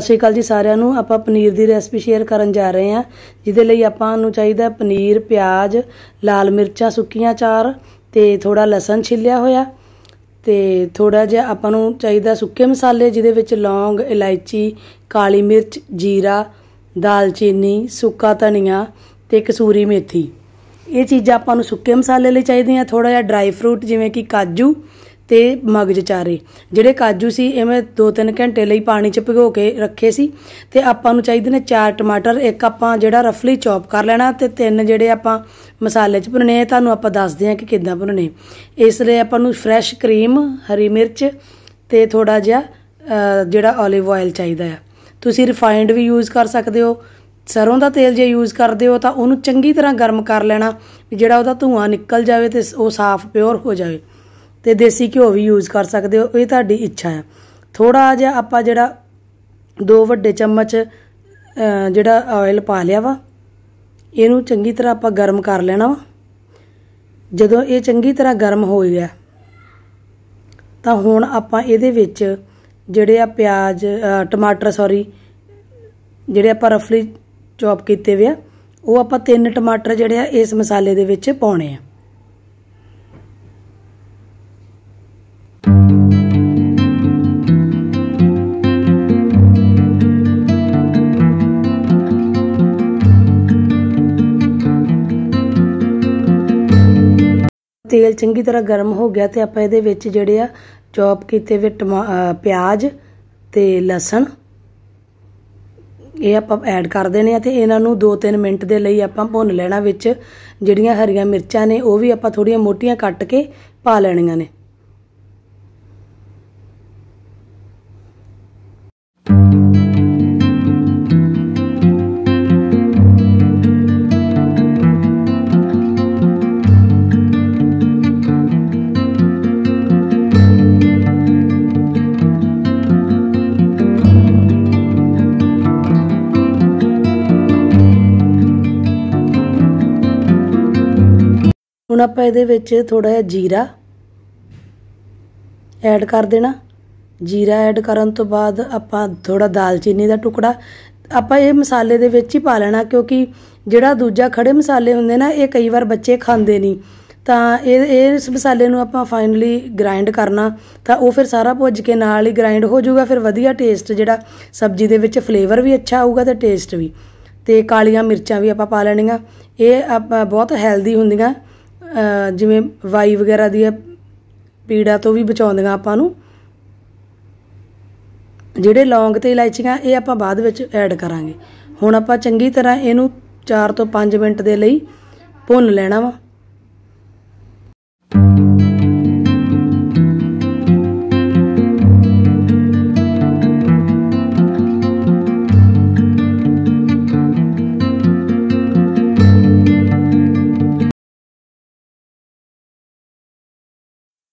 ਸਤਿ ਸ਼੍ਰੀ ਅਕਾਲ ਜੀ ਸਾਰਿਆਂ ਨੂੰ ਆਪਾਂ ਪਨੀਰ ਦੀ ਰੈਸਪੀ ਸ਼ੇਅਰ ਕਰਨ ਜਾ ਰਹੇ ਹਾਂ ਜਿਹਦੇ ਲਈ ਆਪਾਂ ਨੂੰ ਚਾਹੀਦਾ ਪਨੀਰ ਪਿਆਜ਼ ਲਾਲ ਮਿਰਚਾਂ ਸੁੱਕੀਆਂ ਚਾਰ ਤੇ ਥੋੜਾ ਲਸਣ ਛਿੱਲਿਆ ਹੋਇਆ ਤੇ ਥੋੜਾ ਜਿਹਾ ਆਪਾਂ ਨੂੰ ਚਾਹੀਦਾ ਸੁੱਕੇ ਮਸਾਲੇ ਜਿਹਦੇ ਵਿੱਚ ਲੌਂਗ ਇਲਾਇਚੀ ਕਾਲੀ ਮਿਰਚ ਜੀਰਾ ਦਾਲਚੀਨੀ ਸੁੱਕਾ ਧਨੀਆ ਤੇ ਕਸੂਰੀ ਮੇਥੀ ਇਹ ਚੀਜ਼ਾਂ ਆਪਾਂ ਨੂੰ ਸੁੱਕੇ ਮਸਾਲੇ ਲਈ ਚਾਹੀਦੀਆਂ ਥੋੜਾ ਜਿਹਾ ਡਰਾਈ ਫਰੂਟ ਜਿਵੇਂ ਕਿ ਕਾਜੂ ਤੇ ਮਗਜ ਚਾਰੇ ਜਿਹੜੇ ਕਾਜੂ ਸੀ ਐਵੇਂ 2-3 ਘੰਟੇ ਲਈ ਪਾਣੀ 'ਚ ਭਿਗੋ ਕੇ ਰੱਖੇ ਸੀ ਤੇ ਆਪਾਂ ਨੂੰ ਚਾਹੀਦੇ ਨੇ ਚਾਰ ਟਮਾਟਰ ਇੱਕ ਆਪਾਂ ਜਿਹੜਾ ਰਫਲੀ ਚੌਪ ਕਰ ਲੈਣਾ ਤੇ ਤਿੰਨ ਜਿਹੜੇ ਆਪਾਂ ਮਸਾਲੇ 'ਚ ਭੁੰਨੇ ਇਹ ਤੁਹਾਨੂੰ ਆਪਾਂ ਦੱਸਦੇ ਹਾਂ ਕਿ ਕਿੱਦਾਂ ਭੁੰਨੇ ਇਸ ਲਈ ਆਪਾਂ ਨੂੰ ਫਰੈਸ਼ ਕਰੀਮ ਹਰੀ ਮਿਰਚ ਤੇ ਥੋੜਾ ਜਿਹਾ ਜਿਹੜਾ 올ਿਵ ਆਇਲ ਚਾਹੀਦਾ ਆ ਤੁਸੀਂ ਰਿਫਾਈਨਡ ਵੀ ਯੂਜ਼ ਕਰ ਸਕਦੇ ਹੋ ਸਰੋਂ ਦਾ ਤੇਲ ਜੇ ਯੂਜ਼ ਕਰਦੇ ਹੋ ਤਾਂ ਉਹਨੂੰ ਚੰਗੀ ਤਰ੍ਹਾਂ ਗਰਮ ਕਰ ਲੈਣਾ ਜਿਹੜਾ ਉਹਦਾ ਧੂਆਂ ਨਿਕਲ ਜਾਵੇ ਤੇ ਉਹ ਸਾਫ਼ ਪਿਓਰ ਹੋ ਜਾਵੇ ਤੇ ਦੇਸੀ ਘਿਓ ਵੀ ਯੂਜ਼ ਕਰ ਸਕਦੇ ਹੋ ਇਹ ਤੁਹਾਡੀ ਇੱਛਾ ਹੈ ਥੋੜਾ ਜਿਹਾ ਆਪਾਂ ਜਿਹੜਾ ਦੋ ਵੱਡੇ ਚਮਚ ਜਿਹੜਾ ਆਇਲ ਪਾ ਲਿਆ ਵਾ ਇਹਨੂੰ ਚੰਗੀ ਤਰ੍ਹਾਂ ਆਪਾਂ ਗਰਮ ਕਰ ਲੈਣਾ ਵਾ ਜਦੋਂ ਇਹ ਚੰਗੀ ਤਰ੍ਹਾਂ ਗਰਮ ਹੋ ਗਿਆ ਤਾਂ ਹੁਣ ਆਪਾਂ ਇਹਦੇ ਵਿੱਚ ਜਿਹੜੇ ਆ ਪਿਆਜ਼ ਟਮਾਟਰ ਸੌਰੀ ਜਿਹੜੇ ਆਪਾਂ ਰਫਲੀ ਚੌਪ ਕੀਤੇ ਵੇ ਆ ਉਹ ਆਪਾਂ ਤਿੰਨ ਟਮਾਟਰ ਜਿਹੜੇ ਆ ਇਸ ਮਸਾਲੇ ਦੇ ਵਿੱਚ ਪਾਉਣੇ ਆ ਤੇਲ ਚੰਗੀ ਤਰ੍ਹਾਂ ਗਰਮ ਹੋ ਗਿਆ ਤੇ ਆਪਾਂ ਇਹਦੇ ਵਿੱਚ ਜਿਹੜੇ ਆ ਚੌਪ ਕੀਤੇ ਵੇ ਪਿਆਜ਼ ਤੇ ਲਸਣ ਇਹ ਆਪਾਂ ਐਡ ਕਰ ਦੇਣੇ ਆ ਤੇ ਇਹਨਾਂ ਨੂੰ 2-3 ਮਿੰਟ ਦੇ ਲਈ ਆਪਾਂ ਭੁੰਨ ਲੈਣਾ ਵਿੱਚ ਜਿਹੜੀਆਂ ਹਰੀਆਂ ਮਿਰਚਾਂ ਨੇ ਉਹ ਵੀ ਆਪਾਂ ਥੋੜੀਆਂ ਮੋਟੀਆਂ ਕੱਟ ਕੇ ਪਾ ਲੈਣੀਆਂ ਨੇ ਹੁਣ ਆਪਾਂ ਇਹਦੇ ਵਿੱਚ ਥੋੜਾ ਜਿਹਾ ਜੀਰਾ ਐਡ ਕਰ ਦੇਣਾ ਜੀਰਾ ਐਡ ਕਰਨ ਤੋਂ ਬਾਅਦ ਆਪਾਂ ਥੋੜਾ ਦਾਲਚੀਨੀ ਦਾ ਟੁਕੜਾ ਆਪਾਂ ਇਹ ਮਸਾਲੇ ਦੇ ਵਿੱਚ ਹੀ ਪਾ ਲੈਣਾ ਕਿਉਂਕਿ ਜਿਹੜਾ ਦੂਜਾ ਖੜੇ ਮਸਾਲੇ ਹੁੰਦੇ ਨਾ ਇਹ ਕਈ ਵਾਰ ਬੱਚੇ ਖਾਂਦੇ ਨਹੀਂ ਤਾਂ ਇਹ ਇਹ ਇਸ ਮਸਾਲੇ ਨੂੰ ਆਪਾਂ ਫਾਈਨਲੀ ਗ੍ਰਾਈਂਡ ਕਰਨਾ ਤਾਂ ਉਹ ਫਿਰ ਸਾਰਾ ਭੁੱਜ ਕੇ ਨਾਲ ਹੀ ਗ੍ਰਾਈਂਡ ਹੋ ਜਾਊਗਾ ਫਿਰ ਵਧੀਆ ਟੇਸਟ ਜਿਹੜਾ ਸਬਜ਼ੀ ਦੇ ਵਿੱਚ ਫਲੇਵਰ ਵੀ ਅੱਛਾ ਆਊਗਾ ਤੇ ਟੇਸਟ ਵੀ ਤੇ ਕਾਲੀਆਂ ਮਿਰਚਾਂ ਵੀ ਆਪਾਂ ਪਾ ਲੈਣੀਆਂ ਇਹ ਆਪਾਂ ਬਹੁਤ ਹੈਲਦੀ ਹੁੰਦੀਆਂ ਜਿਵੇਂ ਵਾਈ ਵਗੈਰਾ ਦੀ ਪੀੜਾ ਤੋਂ ਵੀ ਬਚਾਉਂਦੀਆਂ ਆਪਾਂ ਨੂੰ ਜਿਹੜੇ ਲੌਂਗ ਤੇ ਇਲਾਇਚੀਆਂ ਇਹ ਆਪਾਂ ਬਾਅਦ ਵਿੱਚ ਐਡ ਕਰਾਂਗੇ ਹੁਣ ਆਪਾਂ ਚੰਗੀ ਤਰ੍ਹਾਂ ਇਹਨੂੰ 4 ਤੋਂ 5 ਮਿੰਟ ਦੇ ਲਈ ਭੁੰਨ ਲੈਣਾ ਵਾ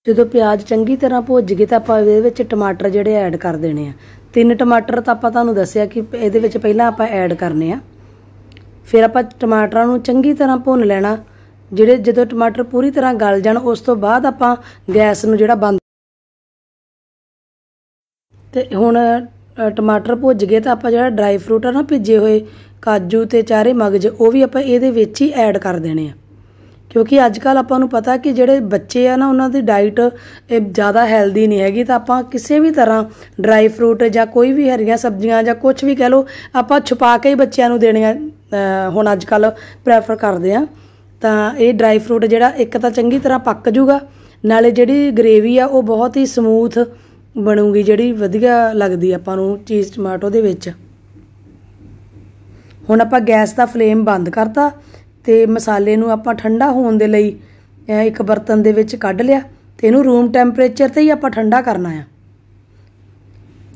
ਜਦੋਂ ਪਿਆਜ਼ ਚੰਗੀ ਤਰ੍ਹਾਂ ਭੁੱਜ ਗਏ ਤਾਂ ਆਪਾਂ ਇਹਦੇ ਵਿੱਚ ਟਮਾਟਰ ਜਿਹੜੇ ਐਡ ਕਰ ਦੇਣੇ ਆ ਤਿੰਨ ਟਮਾਟਰ ਤਾਂ ਆਪਾਂ ਤੁਹਾਨੂੰ ਦੱਸਿਆ ਕਿ ਇਹਦੇ ਵਿੱਚ ਪਹਿਲਾਂ ਆਪਾਂ ਐਡ ਕਰਨੇ ਆ ਫਿਰ ਆਪਾਂ ਟਮਾਟਰਾਂ ਨੂੰ ਚੰਗੀ ਤਰ੍ਹਾਂ ਭੁੰਨ ਲੈਣਾ ਜਿਹੜੇ ਜਦੋਂ ਟਮਾਟਰ ਪੂਰੀ ਤਰ੍ਹਾਂ ਗਲ ਜਾਣ ਉਸ ਤੋਂ ਬਾਅਦ ਆਪਾਂ ਗੈਸ ਨੂੰ ਜਿਹੜਾ ਬੰਦ ਤੇ ਹੁਣ ਟਮਾਟਰ ਭੁੱਜ ਗਏ ਤਾਂ ਆਪਾਂ ਜਿਹੜਾ ਡਰਾਈ ਫਰੂਟ ਆ ਨਾ ਭਿੱਜੇ ਹੋਏ ਕਾਜੂ ਤੇ ਚਾਰੇ ਮਗਜ ਉਹ ਵੀ ਆਪਾਂ ਇਹਦੇ ਵਿੱਚ ਹੀ ਐਡ ਕਰ ਦੇਣੇ ਆ ਕਿਉਂਕਿ ਅੱਜ ਕੱਲ ਆਪਾਂ ਨੂੰ ਪਤਾ ਕਿ ਜਿਹੜੇ ਬੱਚੇ ਆ ਨਾ ਉਹਨਾਂ ਦੀ ਡਾਈਟ ਇਹ ਜ਼ਿਆਦਾ ਹੈਲਦੀ ਨਹੀਂ ਹੈਗੀ ਤਾਂ ਆਪਾਂ ਕਿਸੇ ਵੀ ਤਰ੍ਹਾਂ ਡਰਾਈ ਫਰੂਟ ਜਾਂ ਕੋਈ ਵੀ ਹਰੀਆਂ ਸਬਜ਼ੀਆਂ ਜਾਂ ਕੁਝ ਵੀ ਕਹਿ ਲਓ ਆਪਾਂ ਛੁਪਾ ਕੇ ਹੀ ਬੱਚਿਆਂ ਨੂੰ ਦੇਣੀਆਂ ਹੁਣ ਅੱਜ ਕੱਲ ਪ੍ਰੈਫਰ ਕਰਦੇ ਆ ਤਾਂ ਇਹ ਡਰਾਈ ਫਰੂਟ ਜਿਹੜਾ ਇੱਕ ਤਾਂ ਚੰਗੀ ਤਰ੍ਹਾਂ ਪੱਕ ਜੂਗਾ ਨਾਲੇ ਜਿਹੜੀ ਗ੍ਰੇਵੀ ਆ ਉਹ ਬਹੁਤ ਹੀ ਸਮੂਥ ਬਣੂਗੀ ਜਿਹੜੀ ਵਧੀਆ ਲੱਗਦੀ ਆਪਾਂ ਨੂੰ ਚੀਜ਼ ਟਮਾਟੋ ਦੇ ਵਿੱਚ ਹੁਣ ਆਪਾਂ ਗੈਸ ਦਾ ਫਲੇਮ ਬੰਦ ਕਰਤਾ ਤੇ ਮਸਾਲੇ ਨੂੰ ਆਪਾਂ ਠੰਡਾ ਹੋਣ ਦੇ ਲਈ ਇੱਕ ਬਰਤਨ ਦੇ ਵਿੱਚ ਕੱਢ ਲਿਆ ਤੇ ਇਹਨੂੰ ਰੂਮ ਟੈਂਪਰੇਚਰ ਤੇ ਹੀ ਆਪਾਂ ਠੰਡਾ ਕਰਨਾ ਆ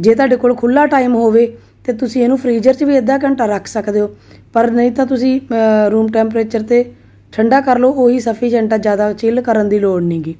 ਜੇ ਤੁਹਾਡੇ ਕੋਲ ਖੁੱਲਾ ਟਾਈਮ ਹੋਵੇ ਤੇ ਤੁਸੀਂ ਇਹਨੂੰ ਫ੍ਰੀਜ਼ਰ 'ਚ ਵੀ ਅੱਧਾ ਘੰਟਾ ਰੱਖ ਸਕਦੇ ਹੋ ਪਰ ਨਹੀਂ ਤਾਂ ਤੁਸੀਂ ਰੂਮ ਟੈਂਪਰੇਚਰ ਤੇ ਠੰਡਾ ਕਰ ਲਓ ਉਹੀ ਸਫੀਸ਼ੀਐਂਟ ਆ ਜ਼ਿਆਦਾ ਚਿੱਲ ਕਰਨ ਦੀ ਲੋੜ ਨਹੀਂਗੀ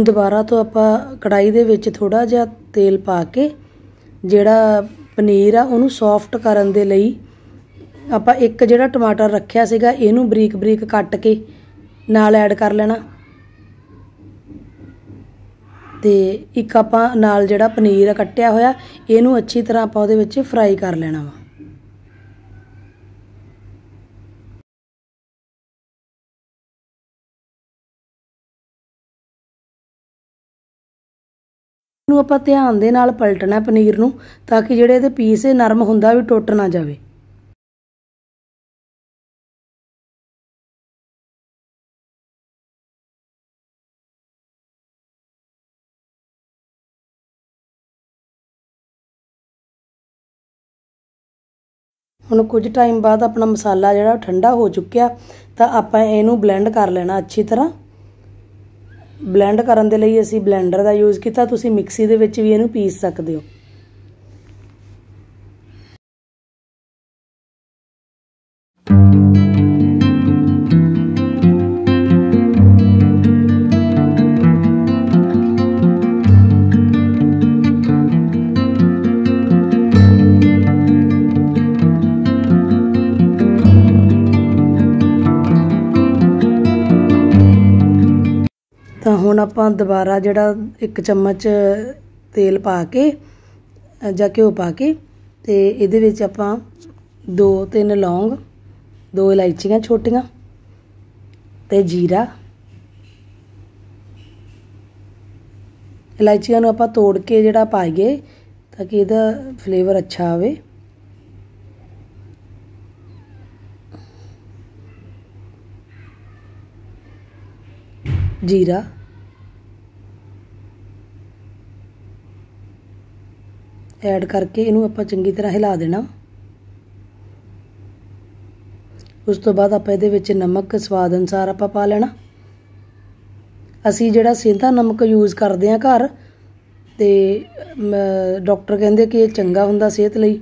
ਹੁਣ ਦੁਬਾਰਾ ਤੋਂ ਆਪਾਂ ਕੜਾਈ ਦੇ ਵਿੱਚ ਥੋੜਾ ਜਿਹਾ ਤੇਲ ਪਾ ਕੇ ਜਿਹੜਾ ਪਨੀਰ ਆ ਉਹਨੂੰ ਸੌਫਟ ਕਰਨ ਦੇ ਲਈ ਆਪਾਂ ਇੱਕ ਜਿਹੜਾ ਟਮਾਟਰ ਰੱਖਿਆ ਸੀਗਾ ਇਹਨੂੰ ਬਰੀਕ ਬਰੀਕ ਕੱਟ ਕੇ ਨਾਲ ਐਡ ਕਰ ਲੈਣਾ ਤੇ ਇੱਕ ਆਪਾਂ ਨਾਲ ਜਿਹੜਾ ਪਨੀਰ ਕੱਟਿਆ ਹੋਇਆ ਇਹਨੂੰ ਅੱਛੀ ਤਰ੍ਹਾਂ ਆਪਾਂ ਉਹਦੇ ਵਿੱਚ ਫਰਾਈ ਕਰ ਲੈਣਾ ਵਾ ਨੂੰ ਆਪਾਂ ਧਿਆਨ ਦੇ ਨਾਲ ਪਲਟਣਾ ਪਨੀਰ ਨੂੰ ਤਾਂ ਕਿ ਜਿਹੜੇ ਇਹਦੇ ਪੀਸ ਨਰਮ ਹੁੰਦਾ ਵੀ ਟੁੱਟ ਨਾ ਜਾਵੇ ਹੁਣ ਕੁਝ ਟਾਈਮ ਬਾਅਦ ਆਪਣਾ ਮਸਾਲਾ ਜਿਹੜਾ ਠੰਡਾ ਹੋ ਚੁੱਕਿਆ ਤਾਂ ਆਪਾਂ ਇਹਨੂੰ ਬਲੈਂਡ ਕਰ ਲੈਣਾ ਅੱਛੀ ਤਰ੍ਹਾਂ ਬਲੈਂਡ ਕਰਨ ਦੇ ਲਈ ਅਸੀਂ ਬਲੈਂਡਰ ਦਾ ਯੂਜ਼ ਕੀਤਾ ਤੁਸੀਂ ਮਿਕਸੀ ਦੇ ਵਿੱਚ ਵੀ ਇਹਨੂੰ ਪੀਸ ਸਕਦੇ ਹੋ ਆਪਾਂ ਦੁਬਾਰਾ ਜਿਹੜਾ ਇੱਕ ਚਮਚ ਤੇਲ ਪਾ ਕੇ ਜਾਂ ਘਿਓ ਪਾ ਕੇ ਤੇ ਇਹਦੇ ਵਿੱਚ ਆਪਾਂ ਦੋ ਤਿੰਨ ਲੌਂਗ ਦੋ ਇਲਾਇਚੀਆਂ ਛੋਟੀਆਂ ਤੇ ਜੀਰਾ ਇਲਾਇਚੀਆਂ ਨੂੰ ਆਪਾਂ ਤੋੜ ਕੇ ਜਿਹੜਾ ਪਾਈਏ ਤਾਂ ਕਿ ਇਹਦਾ ਫਲੇਵਰ ਅੱਛਾ ਆਵੇ ਜੀਰਾ ਐਡ ਕਰਕੇ ਇਹਨੂੰ ਆਪਾਂ ਚੰਗੀ ਤਰ੍ਹਾਂ ਹਿਲਾ ਦੇਣਾ ਉਸ ਤੋਂ ਬਾਅਦ ਆਪਾਂ ਇਹਦੇ ਵਿੱਚ ਨਮਕ ਸਵਾਦ ਅਨੁਸਾਰ ਆਪਾਂ ਪਾ ਲੈਣਾ ਅਸੀਂ ਜਿਹੜਾ ਸਿੰਧਾ ਨਮਕ ਯੂਜ਼ ਕਰਦੇ ਆ ਘਰ ਤੇ ਡਾਕਟਰ ਕਹਿੰਦੇ ਕਿ ਇਹ ਚੰਗਾ ਹੁੰਦਾ ਸਿਹਤ ਲਈ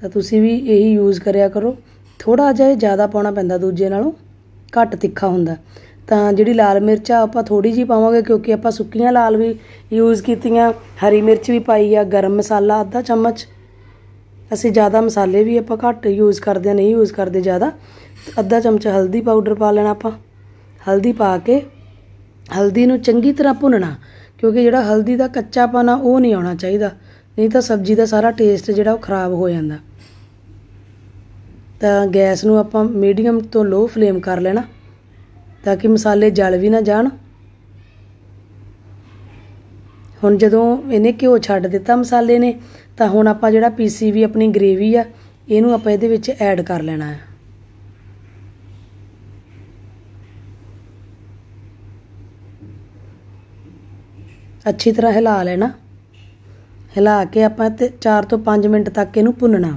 ਤਾਂ ਤੁਸੀਂ ਵੀ ਇਹੀ ਯੂਜ਼ ਕਰਿਆ ਕਰੋ ਥੋੜਾ ਜਿਹਾ ਜ਼ਿਆਦਾ ਪਾਉਣਾ ਪੈਂਦਾ ਦੂਜੇ ਨਾਲੋਂ ਘੱਟ ਤਿੱਖਾ ਹੁੰਦਾ ਤਾਂ ਜਿਹੜੀ ਲਾਲ ਮਿਰਚ ਆ ਆਪਾਂ ਥੋੜੀ ਜੀ ਪਾਵਾਂਗੇ ਕਿਉਂਕਿ ਆਪਾਂ ਸੁੱਕੀਆਂ ਲਾਲ ਵੀ ਯੂਜ਼ ਕੀਤੀਆਂ ਹਰੀ ਮਿਰਚ ਵੀ ਪਾਈ ਆ ਗਰਮ ਮਸਾਲਾ ਅੱਧਾ ਚਮਚ ਅਸੀਂ ਜ਼ਿਆਦਾ ਮਸਾਲੇ ਵੀ ਆਪਾਂ ਘੱਟ ਯੂਜ਼ ਕਰਦੇ ਨਹੀਂ ਯੂਜ਼ ਕਰਦੇ ਜ਼ਿਆਦਾ ਅੱਧਾ ਚਮਚ ਹਲਦੀ ਪਾਊਡਰ ਪਾ ਲੈਣਾ ਆਪਾਂ ਹਲਦੀ ਪਾ ਕੇ ਹਲਦੀ ਨੂੰ ਚੰਗੀ ਤਰ੍ਹਾਂ ਭੁੰਨਣਾ ਕਿਉਂਕਿ ਜਿਹੜਾ ਹਲਦੀ ਦਾ ਕੱਚਾਪਨ ਆ ਉਹ ਨਹੀਂ ਆਉਣਾ ਚਾਹੀਦਾ ਨਹੀਂ ਤਾਂ ਸਬਜ਼ੀ ਦਾ ਸਾਰਾ ਟੇਸਟ ਜਿਹੜਾ ਉਹ ਖਰਾਬ ਹੋ ਜਾਂਦਾ ਤਾਂ ਗੈਸ ਨੂੰ ਆਪਾਂ ਮੀਡੀਅਮ ਤੋਂ ਲੋ ਫਲੇਮ ਕਰ ਲੈਣਾ ਤਾਂ ਕਿ ਮਸਾਲੇ ਜਲ ਵੀ ਨਾ ਜਾਣ ਹੁਣ ਜਦੋਂ ਇਹਨੇ ਘਿਓ ਛੱਡ ਦਿੱਤਾ ਮਸਾਲੇ ਨੇ ਤਾਂ ਹੁਣ ਆਪਾਂ ਜਿਹੜਾ ਪੀਸੀ ਵੀ ਆਪਣੀ ਗ੍ਰੇਵੀ ਆ ਇਹਨੂੰ ਆਪਾਂ ਇਹਦੇ ਵਿੱਚ ਐਡ ਕਰ ਲੈਣਾ ਹੈ ਅੱਛੀ ਤਰ੍ਹਾਂ ਹਿਲਾ ਲੈਣਾ ਹਿਲਾ ਕੇ ਆਪਾਂ ਤੇ 4 ਤੋਂ 5 ਮਿੰਟ ਤੱਕ ਇਹਨੂੰ ਭੁੰਨਣਾ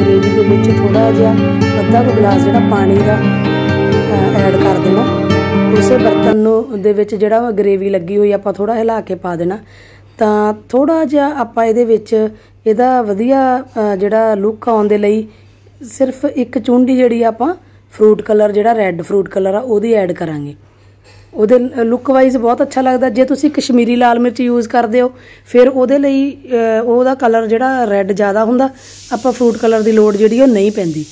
ਗ੍ਰੇਵੀ ਦੇ ਵਿੱਚ ਥੋੜਾ ਜਿਹਾ ਅੱਧਾ ਕੁ ਗਲਾਸ ਜਿਹੜਾ ਪਾਣੀ ਦਾ ਐਡ ਕਰ ਦੇਣਾ ਉਸੇ ਬਰਤਨ ਨੂੰ ਦੇ ਵਿੱਚ ਜਿਹੜਾ ਉਹ ਗ੍ਰੇਵੀ ਲੱਗੀ ਹੋਈ ਆਪਾਂ ਥੋੜਾ ਹਿਲਾ ਕੇ ਪਾ ਦੇਣਾ ਤਾਂ ਥੋੜਾ ਜਿਹਾ ਆਪਾਂ ਇਹਦੇ ਵਿੱਚ ਇਹਦਾ ਵਧੀਆ ਜਿਹੜਾ ਲੁੱਕ ਆਉਣ ਦੇ ਲਈ ਸਿਰਫ ਇੱਕ ਚੁੰਡੀ ਜਿਹੜੀ ਆਪਾਂ ਫਰੂਟ ਕਲਰ ਜਿਹੜਾ ਰੈੱਡ ਫਰੂਟ ਕਲਰ ਆ ਉਹਦੀ ਐਡ ਕਰਾਂਗੇ ਉਹਦੇ ਲੁੱਕ ਵਾਈਜ਼ ਬਹੁਤ ਅੱਛਾ ਲੱਗਦਾ ਜੇ ਤੁਸੀਂ ਕਸ਼ਮੀਰੀ ਲਾਲ ਮਿਰਚ ਯੂਜ਼ ਕਰਦੇ ਹੋ ਫਿਰ ਉਹਦੇ ਲਈ ਉਹਦਾ ਕਲਰ ਜਿਹੜਾ ਰੈੱਡ ਜ਼ਿਆਦਾ ਹੁੰਦਾ ਆਪਾਂ ਫਰੂਟ ਕਲਰ ਦੀ ਲੋੜ ਜਿਹੜੀ ਉਹ ਨਹੀਂ ਪੈਂਦੀ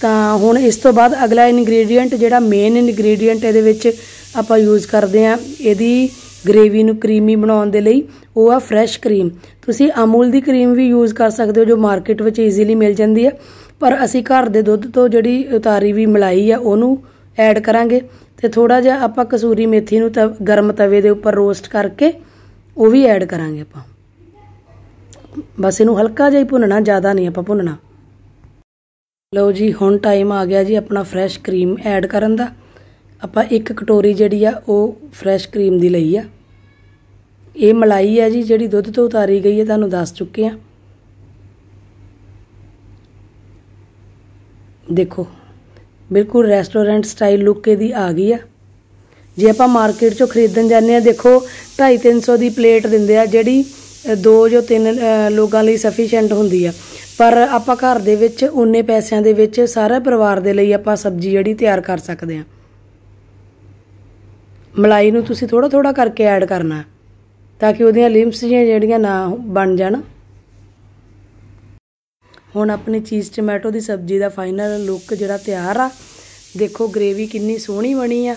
ਤਾਂ ਹੁਣ ਇਸ ਤੋਂ ਬਾਅਦ ਅਗਲਾ ਇਨਗਰੀਡੀਐਂਟ ਜਿਹੜਾ ਮੇਨ ਇਨਗਰੀਡੀਐਂਟ ਇਹਦੇ ਵਿੱਚ ਆਪਾਂ ਯੂਜ਼ ਕਰਦੇ ਆ ਇਹਦੀ ਗ੍ਰੇਵੀ ਨੂੰ ਕਰੀਮੀ ਬਣਾਉਣ ਦੇ ਲਈ ਉਹ ਆ ਫਰੈਸ਼ ਕਰੀਮ ਤੁਸੀਂ ਅਮੂਲ ਦੀ ਕਰੀਮ ਵੀ ਯੂਜ਼ ਕਰ ਸਕਦੇ ਹੋ ਜੋ ਮਾਰਕੀਟ ਵਿੱਚ ਈਜ਼ੀਲੀ ਮਿਲ ਜਾਂਦੀ ਹੈ ਪਰ ਅਸੀਂ ਘਰ ਦੇ ਦੁੱਧ ਤੋਂ ਜਿਹੜੀ ਉਤਾਰੀ ਵੀ ਮਲਾਈ ਆ ਉਹਨੂੰ ਐਡ ਕਰਾਂਗੇ ਤੇ ਥੋੜਾ ਜਿਹਾ ਆਪਾਂ ਕਸੂਰੀ ਮੇਥੀ ਨੂੰ ਤਾਂ ਗਰਮ ਤਵੇ ਦੇ ਉੱਪਰ ਰੋਸਟ ਕਰਕੇ ਉਹ ਵੀ ਐਡ ਕਰਾਂਗੇ ਆਪਾਂ ਬਸ ਇਹਨੂੰ ਹਲਕਾ ਜਿਹਾ ਹੀ ਭੁੰਨਣਾ ਜ਼ਿਆਦਾ ਨਹੀਂ ਆਪਾਂ ਭੁੰਨਣਾ ਲਓ ਜੀ ਹੁਣ ਟਾਈਮ ਆ ਗਿਆ ਜੀ ਆਪਣਾ ਫਰੈਸ਼ ਕਰੀਮ ਐਡ ਕਰਨ ਦਾ ਆਪਾਂ ਇੱਕ ਕਟੋਰੀ ਜਿਹੜੀ ਆ ਉਹ ਫਰੈਸ਼ ਕਰੀਮ ਦੀ ਲਈ ਆ ਇਹ ਮਲਾਈ ਆ ਜੀ ਜਿਹੜੀ ਦੁੱਧ ਤੋਂ ਉਤਾਰੀ ਗਈ ਹੈ ਤੁਹਾਨੂੰ ਦੱਸ ਚੁੱਕੇ ਆ ਦੇਖੋ ਬਿਲਕੁਲ ਰੈਸਟੋਰੈਂਟ ਸਟਾਈਲ ਲੁੱਕ ਇਹਦੀ ਆ ਗਈ ਆ ਜੇ ਆਪਾਂ ਮਾਰਕੀਟ ਚੋਂ ਖਰੀਦਣ ਜਾਂਦੇ ਆ ਦੇਖੋ 250-300 ਦੀ ਪਲੇਟ ਦਿੰਦੇ ਆ ਜਿਹੜੀ ਦੋ ਜੋ ਤਿੰਨ ਲੋਕਾਂ ਲਈ ਸਫੀਸ਼ੀਐਂਟ ਹੁੰਦੀ ਆ ਪਰ ਆਪਾਂ ਘਰ ਦੇ ਵਿੱਚ ਉਨੇ ਪੈਸਿਆਂ ਦੇ ਵਿੱਚ ਸਾਰੇ ਪਰਿਵਾਰ ਦੇ ਲਈ ਆਪਾਂ ਸਬਜ਼ੀ ਜਿਹੜੀ ਤਿਆਰ ਕਰ ਸਕਦੇ ਆ ਮਲਾਈ ਨੂੰ ਤੁਸੀਂ ਥੋੜਾ ਥੋੜਾ ਕਰਕੇ ਐਡ ਕਰਨਾ ਤਾਂ ਕਿ ਉਹਦੀਆਂ ਲਿੰਬਸ ਜਿਹੜੀਆਂ ਨਾ ਬਣ ਜਾਣ ਹੁਣ ਆਪਣੀ ਚੀਜ਼ ਟੋਮੈਟੋ ਦੀ ਸਬਜ਼ੀ ਦਾ ਫਾਈਨਲ ਲੁੱਕ ਜਿਹੜਾ ਤਿਆਰ ਆ ਦੇਖੋ ਗ੍ਰੇਵੀ ਕਿੰਨੀ ਸੋਹਣੀ ਬਣੀ ਆ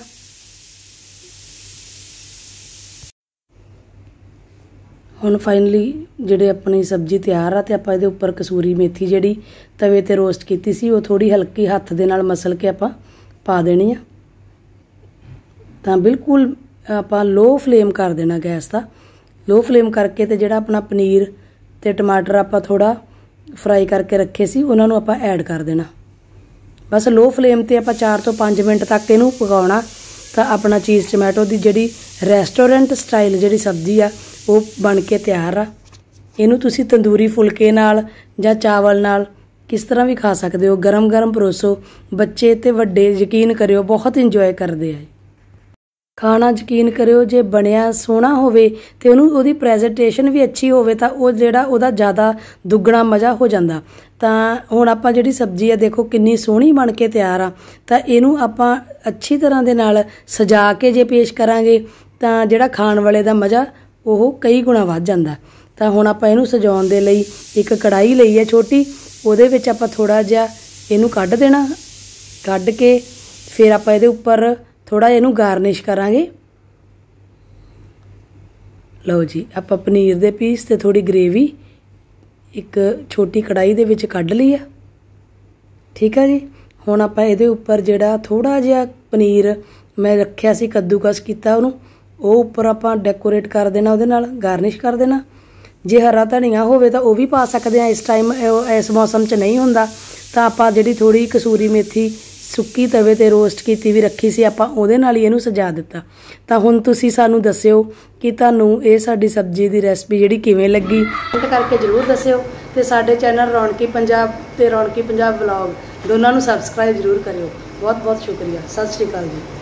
ਹੁਣ ਫਾਈਨਲੀ ਜਿਹੜੇ ਆਪਣੀ ਸਬਜ਼ੀ ਤਿਆਰ ਆ ਤੇ ਆਪਾਂ ਇਹਦੇ ਉੱਪਰ ਕਸੂਰੀ ਮੇਥੀ ਜਿਹੜੀ ਤਵੇ ਤੇ ਰੋਸਟ ਕੀਤੀ ਸੀ ਉਹ ਥੋੜੀ ਹਲਕੀ ਹੱਥ ਦੇ ਨਾਲ ਮਸਲ ਕੇ ਆਪਾਂ ਪਾ ਦੇਣੀ ਆ ਤਾਂ ਬਿਲਕੁਲ ਆਪਾਂ ਲੋ ਫਲੇਮ ਕਰ ਦੇਣਾ ਗੈਸ ਦਾ ਲੋ ਫਲੇਮ ਕਰਕੇ ਤੇ ਜਿਹੜਾ ਆਪਣਾ ਪਨੀਰ ਤੇ ਟਮਾਟਰ ਆਪਾਂ ਥੋੜਾ ਫਰਾਈ ਕਰਕੇ ਰੱਖੇ ਸੀ ਉਹਨਾਂ ਨੂੰ ਆਪਾਂ ਐਡ ਕਰ ਦੇਣਾ ਬਸ ਲੋ ਫਲੇਮ ਤੇ ਆਪਾਂ 4 ਤੋਂ 5 ਮਿੰਟ ਤੱਕ ਇਹਨੂੰ ਪਕਾਉਣਾ ਤਾਂ ਆਪਣਾ ਚੀਜ਼ ਟੋਮੈਟੋ ਦੀ ਜਿਹੜੀ ਰੈਸਟੋਰੈਂਟ ਸਟਾਈਲ ਜਿਹੜੀ ਸਬਜ਼ੀ ਆ ਉਹ ਬਣ ਕੇ ਤਿਆਰ ਆ ਇਹਨੂੰ ਤੁਸੀਂ ਤੰਦੂਰੀ ਫੁਲਕੇ ਨਾਲ ਜਾਂ ਚਾਵਲ ਨਾਲ ਕਿਸ ਤਰ੍ਹਾਂ ਵੀ ਖਾ ਸਕਦੇ ਹੋ ਗਰਮ-ਗਰਮ ਪਰੋਸੋ ਬੱਚੇ ਤੇ ਵੱਡੇ ਯਕੀਨ ਕਰਿਓ ਬਹੁਤ ਇੰਜੋਏ ਕਰਦੇ ਆ ਖਾਣਾ ਯਕੀਨ ਕਰਿਓ ਜੇ ਬਣਿਆ ਸੋਹਣਾ ਹੋਵੇ ਤੇ ਉਹਨੂੰ ਉਹਦੀ ਪ੍ਰੈਜੈਂਟੇਸ਼ਨ ਵੀ ਅੱਛੀ ਹੋਵੇ ਤਾਂ ਉਹ ਜਿਹੜਾ ਉਹਦਾ ਜ਼ਿਆਦਾ ਦੁੱਗਣਾ ਮਜ਼ਾ ਹੋ ਜਾਂਦਾ ਤਾਂ ਹੁਣ ਆਪਾਂ ਜਿਹੜੀ ਸਬਜ਼ੀ ਆ ਦੇਖੋ ਕਿੰਨੀ ਸੋਹਣੀ ਬਣ ਕੇ ਤਿਆਰ ਆ ਤਾਂ ਇਹਨੂੰ ਆਪਾਂ ਅੱਛੀ ਤਰ੍ਹਾਂ ਦੇ ਨਾਲ ਸਜਾ ਕੇ ਜੇ ਪੇਸ਼ ਕਰਾਂਗੇ ਤਾਂ ਜਿਹੜਾ ਖਾਣ ਵਾਲੇ ਦਾ ਮਜ਼ਾ ਉਹ ਕਈ ਗੁਣਾ ਵੱਧ ਜਾਂਦਾ ਤਾਂ ਹੁਣ ਆਪਾਂ ਇਹਨੂੰ ਸਜਾਉਣ ਦੇ ਲਈ ਇੱਕ ਕੜਾਈ ਲਈ ਹੈ ਛੋਟੀ ਉਹਦੇ ਵਿੱਚ ਆਪਾਂ ਥੋੜਾ ਜਿਹਾ ਇਹਨੂੰ ਕੱਢ ਦੇਣਾ ਕੱਢ ਕੇ ਫਿਰ ਆਪਾਂ ਇਹਦੇ ਉੱਪਰ ਥੋੜਾ ਇਹਨੂੰ ਗਾਰਨਿਸ਼ ਕਰਾਂਗੇ ਲਓ ਜੀ ਆਪਾਂ ਪਨੀਰ ਦੇ ਪੀਸ ਤੇ ਥੋੜੀ ਗ੍ਰੇਵੀ ਇੱਕ ਛੋਟੀ ਕੜਾਈ ਦੇ ਵਿੱਚ ਕੱਢ ਲਈ ਆ ਠੀਕ ਆ ਜੀ ਹੁਣ ਆਪਾਂ ਇਹਦੇ ਉੱਪਰ ਜਿਹੜਾ ਥੋੜਾ ਜਿਹਾ ਪਨੀਰ ਮੈਂ ਰੱਖਿਆ ਸੀ ਕੱਦੂਕਸ ਕੀਤਾ ਉਹਨੂੰ ਉਹ ਉੱਪਰ ਆਪਾਂ ਡੈਕੋਰੇਟ ਕਰ ਦੇਣਾ ਉਹਦੇ ਨਾਲ ਗਾਰਨਿਸ਼ ਕਰ ਦੇਣਾ ਜੇ ਹਰਾ ਧਨੀਆ ਹੋਵੇ ਤਾਂ ਉਹ ਵੀ ਪਾ ਸਕਦੇ ਆ ਇਸ ਟਾਈਮ ਇਸ ਮੌਸਮ 'ਚ ਨਹੀਂ ਹੁੰਦਾ ਤਾਂ ਆਪਾਂ ਜਿਹੜੀ ਥੋੜੀ ਕਸੂਰੀ ਮੇਥੀ ਸੁੱਕੀ ਤਵੇ ਤੇ ਰੋਸਟ ਕੀਤੀ ਵੀ ਰੱਖੀ ਸੀ ਆਪਾਂ ਉਹਦੇ ਨਾਲ ਹੀ ਇਹਨੂੰ ਸਜਾ ਦਿੱਤਾ ਤਾਂ ਹੁਣ ਤੁਸੀਂ ਸਾਨੂੰ ਦੱਸਿਓ ਕਿ ਤੁਹਾਨੂੰ ਇਹ ਸਾਡੀ ਸਬਜ਼ੀ ਦੀ ਰੈਸਪੀ ਜਿਹੜੀ ਕਿਵੇਂ ਲੱਗੀ ਕਮੈਂਟ ਕਰਕੇ ਜ਼ਰੂਰ ਦੱਸਿਓ ਤੇ ਸਾਡੇ ਚੈਨਲ ਰੌਣਕੀ ਪੰਜਾਬ ਤੇ ਰੌਣਕੀ ਪੰਜਾਬ ਵਲੌਗ ਦੋਨਾਂ ਨੂੰ ਸਬਸਕ੍ਰਾਈਬ ਜ਼ਰੂਰ ਕਰਿਓ ਬਹੁਤ ਬਹੁਤ ਸ਼ੁਕਰੀਆ ਸਤਿ ਸ਼੍ਰੀ ਅਕਾਲ ਜੀ